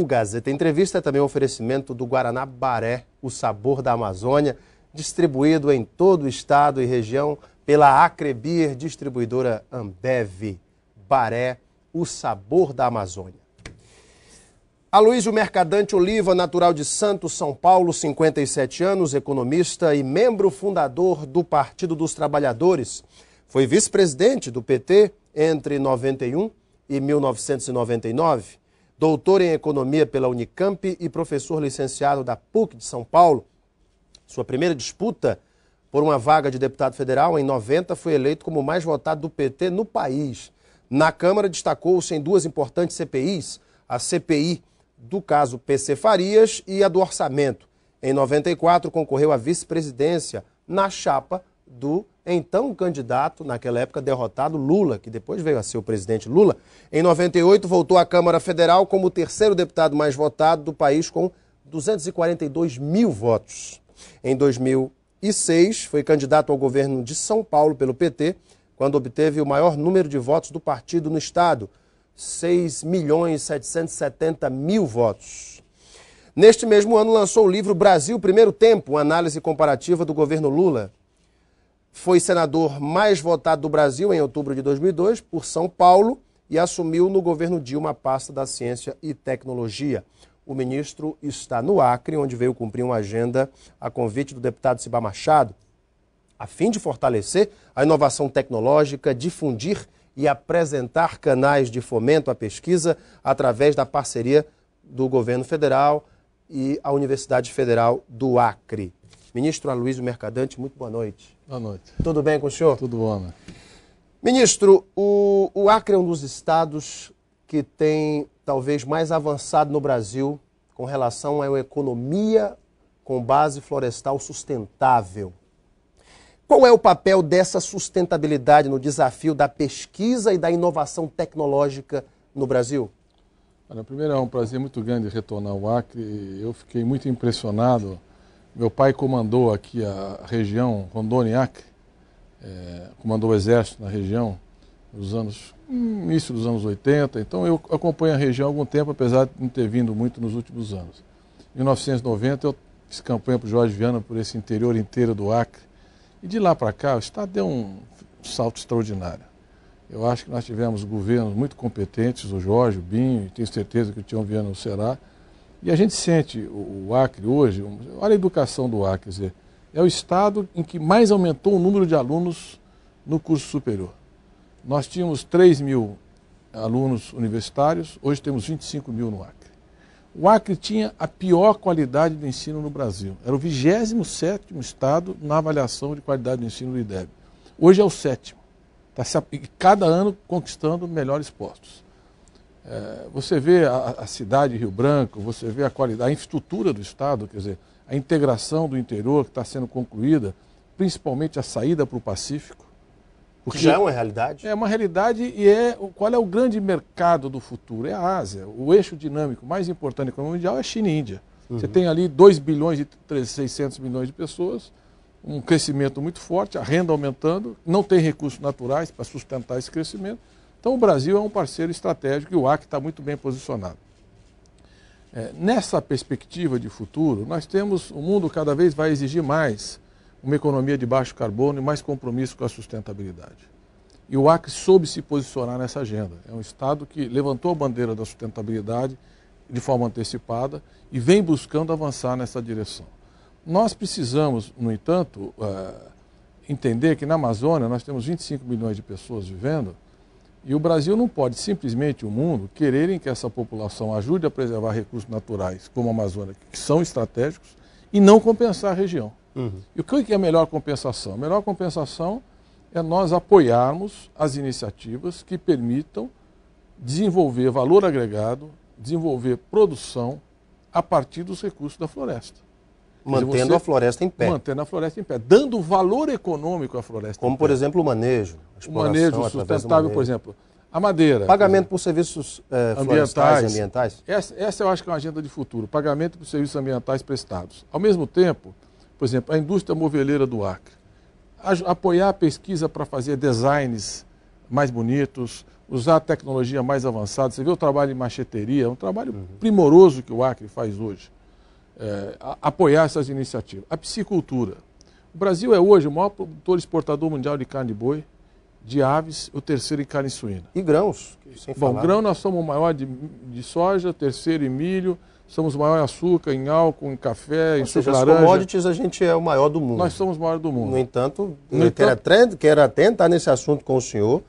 O Gazeta Entrevista é também um oferecimento do Guaraná Baré, o sabor da Amazônia, distribuído em todo o estado e região pela Acrebir Distribuidora Ambev. Baré, o sabor da Amazônia. Aloysio Mercadante Oliva, natural de Santos, São Paulo, 57 anos, economista e membro fundador do Partido dos Trabalhadores. Foi vice-presidente do PT entre 91 e 1999, doutor em economia pela Unicamp e professor licenciado da PUC de São Paulo. Sua primeira disputa por uma vaga de deputado federal em 90 foi eleito como o mais votado do PT no país. Na Câmara destacou-se em duas importantes CPIs, a CPI do caso PC Farias e a do orçamento. Em 94 concorreu à vice-presidência na chapa do então o candidato, naquela época derrotado, Lula, que depois veio a ser o presidente Lula, em 98 voltou à Câmara Federal como o terceiro deputado mais votado do país, com 242 mil votos. Em 2006, foi candidato ao governo de São Paulo pelo PT, quando obteve o maior número de votos do partido no Estado, 6 milhões 770 mil votos. Neste mesmo ano lançou o livro Brasil Primeiro Tempo, uma análise comparativa do governo Lula foi senador mais votado do Brasil em outubro de 2002 por São Paulo e assumiu no governo Dilma a pasta da Ciência e Tecnologia. O ministro está no Acre, onde veio cumprir uma agenda a convite do deputado Ciba Machado, a fim de fortalecer a inovação tecnológica, difundir e apresentar canais de fomento à pesquisa através da parceria do governo federal e a Universidade Federal do Acre. Ministro Aloysio Mercadante, muito boa noite. Boa noite. Tudo bem com o senhor? Tudo bom, né? Ministro, o, o Acre é um dos estados que tem talvez mais avançado no Brasil com relação a uma economia com base florestal sustentável. Qual é o papel dessa sustentabilidade no desafio da pesquisa e da inovação tecnológica no Brasil? Olha, primeiro é um prazer muito grande retornar ao Acre. Eu fiquei muito impressionado meu pai comandou aqui a região Rondoniac, é, eh, comandou o exército na região nos anos início dos anos 80, então eu acompanho a região há algum tempo, apesar de não ter vindo muito nos últimos anos. Em 1990 eu fiz campanha para o Jorge Viana por esse interior inteiro do Acre, e de lá para cá o Estado deu um salto extraordinário. Eu acho que nós tivemos governos muito competentes, o Jorge, o Binho, e tenho certeza que o Tião Viana será, e a gente sente o, Acre hoje, olha a educação do Acre, dizer, é o estado em que mais aumentou o número de alunos no curso superior. Nós tínhamos 3 mil alunos universitários, hoje temos 25 mil no Acre. O Acre tinha a pior qualidade de ensino no Brasil. Era o 27º estado na avaliação de qualidade do ensino do IDEB. Hoje é o sétimo. Tá cada ano conquistando melhores postos. É, você vê a, a, cidade de Rio Branco, você vê a qualidade, a infraestrutura do Estado, quer dizer, a integração do interior que está sendo concluída, principalmente a saída para o Pacífico. Porque que já é uma realidade? É uma realidade e é qual é o grande mercado do futuro? É a Ásia. O eixo dinâmico mais importante da economia mundial é a China e a Índia. Uhum. Você tem ali 2 bilhões e 600 milhões de pessoas, um crescimento muito forte, a renda aumentando, não tem recursos naturais para sustentar esse crescimento. Então o Brasil é um parceiro estratégico e o Acre está muito bem posicionado. É, nessa perspectiva de futuro, nós temos, o mundo cada vez vai exigir mais uma economia de baixo carbono e mais compromisso com a sustentabilidade. E o Acre soube se posicionar nessa agenda. É um Estado que levantou a bandeira da sustentabilidade de forma antecipada e vem buscando avançar nessa direção. Nós precisamos, no entanto, é, entender que na Amazônia nós temos 25 milhões de pessoas vivendo e o Brasil não pode simplesmente o mundo quererem que essa população ajude a preservar recursos naturais como a Amazônia, que são estratégicos, e não compensar a região. Uhum. E o que é a melhor compensação? A melhor compensação é nós apoiarmos as iniciativas que permitam desenvolver valor agregado, desenvolver produção a partir dos recursos da floresta. Mantendo a floresta em pé. Mantendo a floresta em pé, dando valor econômico à floresta. Como, por exemplo, o manejo. O manejo sustentável, manejo. por exemplo. A madeira. Pagamento por, serviços eh, ambientais. ambientais. Essa, essa eu acho que é uma agenda de futuro. Pagamento por serviços ambientais prestados. Ao mesmo tempo, por exemplo, a indústria moveleira do Acre. A, apoiar a pesquisa para fazer designs mais bonitos, usar a tecnologia mais avançada. Você vê o trabalho em macheteria, é um trabalho uhum. primoroso que o Acre faz hoje é, apoiar essas iniciativas. A piscicultura. O Brasil é hoje o maior produtor exportador mundial de carne de boi, de aves, o terceiro em carne suína. E grãos, sem Bom, falar. grão nós somos o maior de, de soja, terceiro em milho, somos o maior em açúcar, em álcool, em café, Ou em seja, suco laranja. commodities a gente é o maior do mundo. Nós somos o maior do mundo. No entanto, no eu entanto... Quero, atentar nesse assunto com o senhor,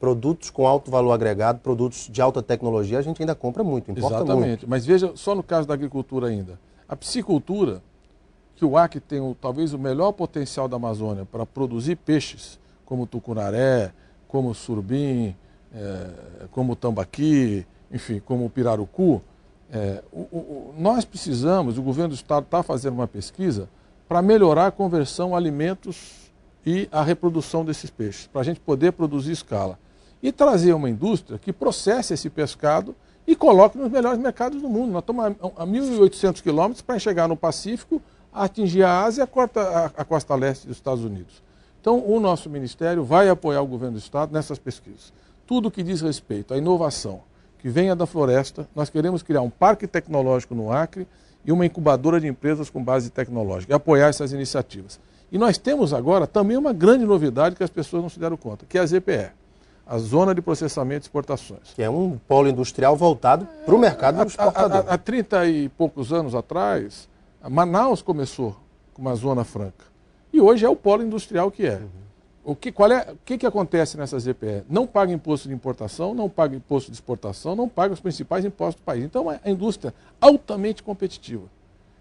produtos com alto valor agregado, produtos de alta tecnologia, a gente ainda compra muito, importa Exatamente. muito. Exatamente, mas veja, só no caso da agricultura ainda. A piscicultura, que o Acre tem o, talvez o melhor potencial da Amazônia para produzir peixes, como tucunaré, como surubim, é, como tambaqui, enfim, como pirarucu, é, o, o, nós precisamos, o governo do estado está fazendo uma pesquisa para melhorar a conversão alimentos e a reprodução desses peixes, para a gente poder produzir escala. E trazer uma indústria que processe esse pescado e coloque nos melhores mercados do mundo. Nós estamos a 1.800 quilômetros para chegar no Pacífico, atingir a Ásia e a costa, a costa leste dos Estados Unidos. Então, o nosso ministério vai apoiar o governo do Estado nessas pesquisas. Tudo que diz respeito à inovação que venha da floresta, nós queremos criar um parque tecnológico no Acre e uma incubadora de empresas com base tecnológica, e apoiar essas iniciativas. E nós temos agora também uma grande novidade que as pessoas não se deram conta, que é a ZPE a zona de processamento de exportações. Que é um polo industrial voltado para o mercado do exportador. Há 30 e poucos anos atrás, Manaus começou com uma zona franca. E hoje é o polo industrial que é. Uhum. O, que, qual é, o que, que acontece nessas ZPE? Não paga imposto de importação, não paga imposto de exportação, não paga os principais impostos do país. Então, é a indústria altamente competitiva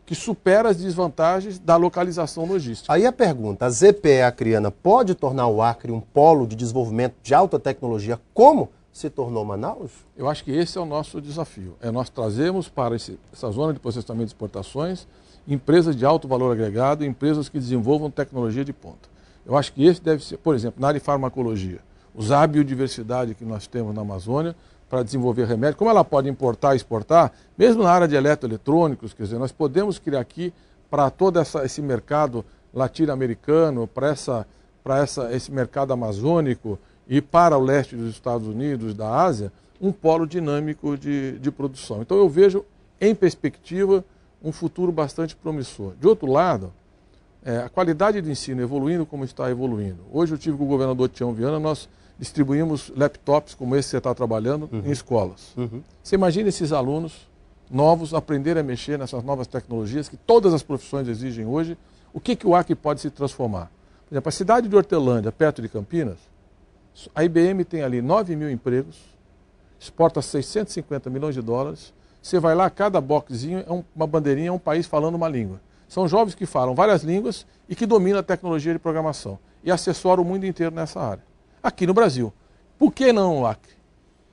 que supera as desvantagens da localização logística. Aí a pergunta, a ZPE Acreana pode tornar o Acre um polo de desenvolvimento de alta tecnologia como se tornou Manaus? Eu acho que esse é o nosso desafio. É nós trazermos para esse, essa zona de processamento de exportações empresas de alto valor agregado, empresas que desenvolvam tecnologia de ponta. Eu acho que esse deve ser, por exemplo, na área de farmacologia, usar a biodiversidade que nós temos na Amazônia para desenvolver remédio, como ela pode importar e exportar, mesmo na área de eletroeletrônicos, quer dizer, nós podemos criar aqui para todo essa, esse mercado latino-americano, para essa, essa, esse mercado amazônico e para o leste dos Estados Unidos, da Ásia, um polo dinâmico de, de produção. Então eu vejo em perspectiva um futuro bastante promissor. De outro lado, é, a qualidade de ensino evoluindo como está evoluindo. Hoje eu tive com o governador Tião Viana, nós distribuímos laptops como esse que você está trabalhando uhum. em escolas. Uhum. Você imagina esses alunos novos aprenderem a mexer nessas novas tecnologias que todas as profissões exigem hoje. O que, que o Acre pode se transformar? Por exemplo, a cidade de Hortelândia, perto de Campinas, a IBM tem ali 9 mil empregos, exporta 650 milhões de dólares. Você vai lá, cada boxzinho é uma bandeirinha, é um país falando uma língua. São jovens que falam várias línguas e que dominam a tecnologia de programação e assessoram o mundo inteiro nessa área. Aqui no Brasil. Por que não o Acre?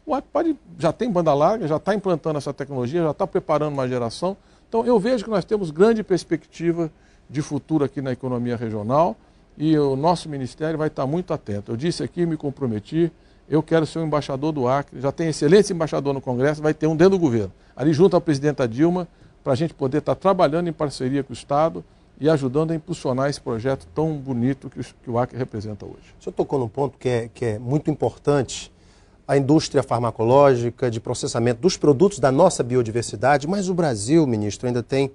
O Acre pode, já tem banda larga, já está implantando essa tecnologia, já está preparando uma geração. Então eu vejo que nós temos grande perspectiva de futuro aqui na economia regional e o nosso ministério vai estar tá muito atento. Eu disse aqui, me comprometi, eu quero ser o embaixador do Acre. Já tem excelente embaixador no Congresso, vai ter um dentro do governo. Ali junto à presidenta Dilma, para a gente poder estar tá trabalhando em parceria com o Estado e ajudando a impulsionar esse projeto tão bonito que, que o Acre representa hoje. O senhor tocou num ponto que é, que é muito importante, a indústria farmacológica, de processamento dos produtos da nossa biodiversidade, mas o Brasil, ministro, ainda tem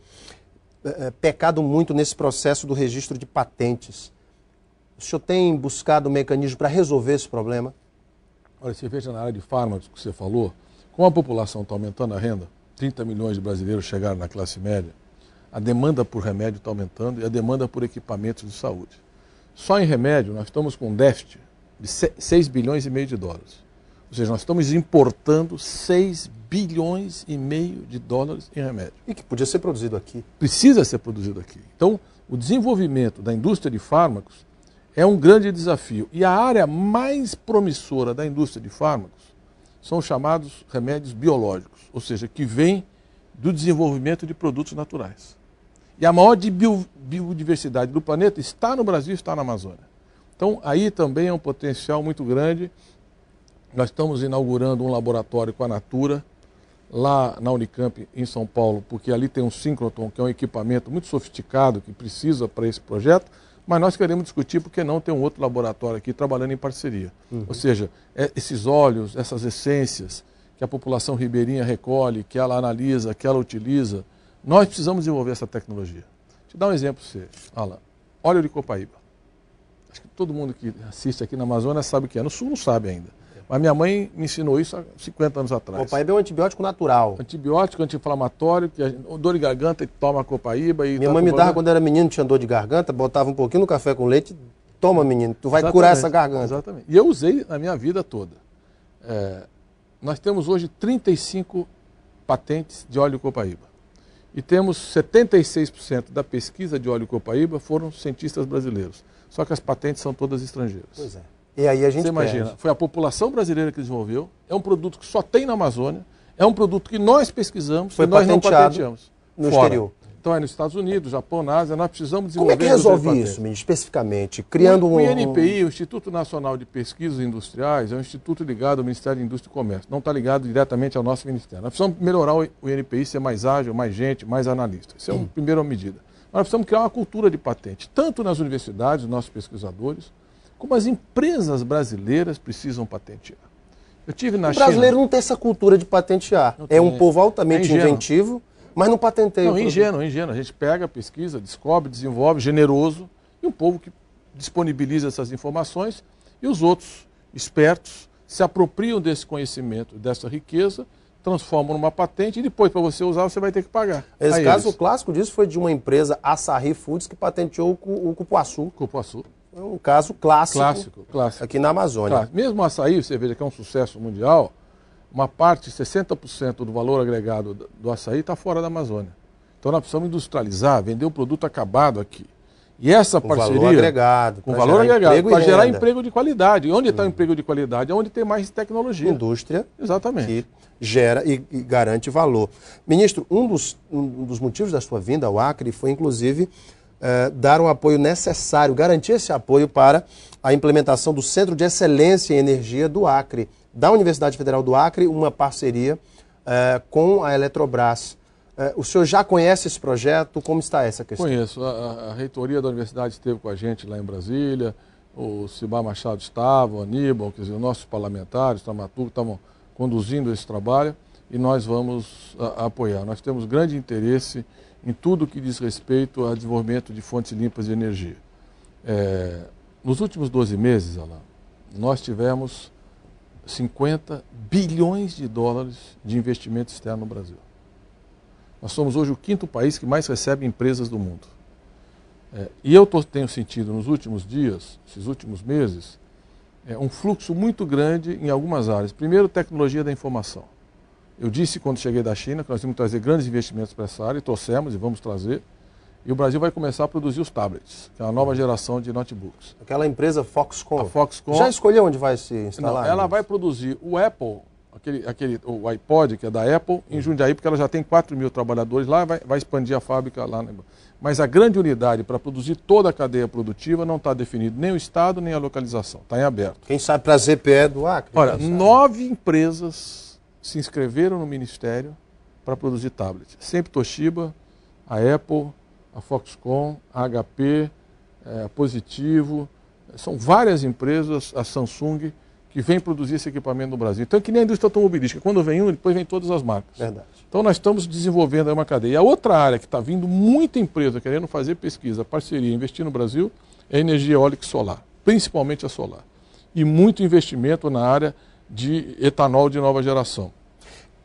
é, pecado muito nesse processo do registro de patentes. O senhor tem buscado um mecanismo para resolver esse problema? Olha, você veja na área de fármacos que você falou, como a população está aumentando a renda, 30 milhões de brasileiros chegaram na classe média, a demanda por remédio está aumentando e a demanda por equipamentos de saúde. Só em remédio, nós estamos com um déficit de 6 bilhões e meio de dólares. Ou seja, nós estamos importando 6 bilhões e meio de dólares em remédio. E que podia ser produzido aqui. Precisa ser produzido aqui. Então, o desenvolvimento da indústria de fármacos é um grande desafio. E a área mais promissora da indústria de fármacos são chamados remédios biológicos, ou seja, que vêm do desenvolvimento de produtos naturais. E a maior biodiversidade do planeta está no Brasil, está na Amazônia. Então, aí também é um potencial muito grande. Nós estamos inaugurando um laboratório com a Natura, lá na Unicamp, em São Paulo, porque ali tem um síncroton, que é um equipamento muito sofisticado que precisa para esse projeto mas nós queremos discutir porque não tem um outro laboratório aqui trabalhando em parceria. Uhum. Ou seja, é, esses óleos, essas essências que a população ribeirinha recolhe, que ela analisa, que ela utiliza, nós precisamos desenvolver essa tecnologia. Te dar um exemplo para você, Alan. Óleo de Copaíba. Acho que todo mundo que assiste aqui na Amazônia sabe o que é. No Sul não sabe ainda. Mas minha mãe me ensinou isso há 50 anos atrás. Copaíba é um antibiótico natural. Antibiótico, anti-inflamatório, dor de garganta, e toma copaíba. E minha tá mãe me dava quando era menino, tinha dor de garganta, botava um pouquinho no café com leite, toma menino, tu vai Exatamente. curar essa garganta. Exatamente. E eu usei na minha vida toda. É, nós temos hoje 35 patentes de óleo copaíba. E temos 76% da pesquisa de óleo copaíba foram cientistas brasileiros. Só que as patentes são todas estrangeiras. Pois é. E aí a gente Você imagina, perde. foi a população brasileira que desenvolveu, é um produto que só tem na Amazônia, é um produto que nós pesquisamos foi e nós não patenteamos. No Fora. exterior. Então é nos Estados Unidos, Japão, na Ásia, nós precisamos desenvolver... Como é que resolve isso, ministro, especificamente? Criando o, um... O INPI, o Instituto Nacional de Pesquisas Industriais, é um instituto ligado ao Ministério de Indústria e Comércio, não está ligado diretamente ao nosso ministério. Nós precisamos melhorar o INPI, ser mais ágil, mais gente, mais analista. Isso é uma hum. primeira medida. nós precisamos criar uma cultura de patente, tanto nas universidades, nossos pesquisadores, como as empresas brasileiras precisam patentear. Eu tive na o China. brasileiro não tem essa cultura de patentear. é um povo é altamente é inventivo, mas não patenteia. Não, é ingênuo, é ingênuo. A gente pega, pesquisa, descobre, desenvolve, generoso, e um povo que disponibiliza essas informações, e os outros, espertos, se apropriam desse conhecimento, dessa riqueza, transformam numa patente e depois, para você usar, você vai ter que pagar. Esse caso eles. clássico disso foi de uma empresa, a Sarri Foods, que patenteou o, o cupuaçu. Cupuaçu. É um caso clássico, clássico, clássico. aqui na Amazônia. Mesmo o açaí, você veja que é um sucesso mundial, uma parte, 60% do valor agregado do açaí está fora da Amazônia. Então nós precisamos industrializar, vender o produto acabado aqui. E essa com parceria. Valor agregado, com valor agregado. Para gerar emprego de qualidade. E onde está hum. o emprego de qualidade? É onde tem mais tecnologia. Indústria. Exatamente. Que gera e, e garante valor. Ministro, um dos, um dos motivos da sua vinda ao Acre foi, inclusive, eh, dar um apoio necessário, garantir esse apoio para a implementação do Centro de Excelência em Energia do Acre, da Universidade Federal do Acre, uma parceria eh, com a Eletrobras. Eh, o senhor já conhece esse projeto? Como está essa questão? Conheço. A, a reitoria da universidade esteve com a gente lá em Brasília, o Cibá Machado estava, o Aníbal, quer dizer, nossos parlamentares, dramaturgos, estavam conduzindo esse trabalho e nós vamos a, a apoiar. Nós temos grande interesse em tudo que diz respeito ao desenvolvimento de fontes limpas de energia. É, nos últimos 12 meses, Alain, nós tivemos 50 bilhões de dólares de investimento externo no Brasil. Nós somos hoje o quinto país que mais recebe empresas do mundo. É, e eu tô, tenho sentido nos últimos dias, esses últimos meses, é, um fluxo muito grande em algumas áreas. Primeiro, tecnologia da informação. Eu disse quando cheguei da China que nós íamos trazer grandes investimentos para essa área, e trouxemos e vamos trazer. E o Brasil vai começar a produzir os tablets, que é a nova geração de notebooks. Aquela empresa Foxconn. A Foxconn. Já escolheu onde vai se instalar? Não, ela mas... vai produzir o Apple, aquele, aquele, o iPod, que é da Apple, em Jundiaí, porque ela já tem 4 mil trabalhadores lá, vai, vai expandir a fábrica lá. Mas a grande unidade para produzir toda a cadeia produtiva não está definido nem o estado, nem a localização. Está em aberto. Quem sabe para a ZPE do Acre? Olha, nove empresas se inscreveram no ministério para produzir tablets. Sempre Toshiba, a Apple, a Foxconn, a HP, é, a Positivo, são várias empresas, a Samsung, que vem produzir esse equipamento no Brasil. Então é que nem a indústria automobilística. Quando vem um, depois vem todas as marcas. Verdade. Então nós estamos desenvolvendo uma cadeia. E a outra área que está vindo muita empresa querendo fazer pesquisa, parceria, investir no Brasil, é a energia eólica e solar, principalmente a solar. E muito investimento na área de etanol de nova geração.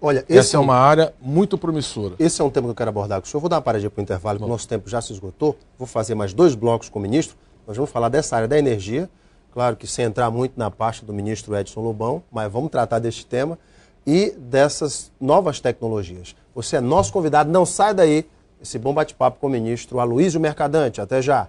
Olha, essa é uma é área muito promissora. Esse é um tema que eu quero abordar com o senhor. Vou dar uma paradinha para o intervalo, porque o nosso tempo já se esgotou. Vou fazer mais dois blocos com o ministro. Nós vamos falar dessa área da energia. Claro que sem entrar muito na pasta do ministro Edson Lobão, mas vamos tratar deste tema e dessas novas tecnologias. Você é nosso convidado, não sai daí. Esse bom bate-papo com o ministro Aloysio Mercadante. Até já.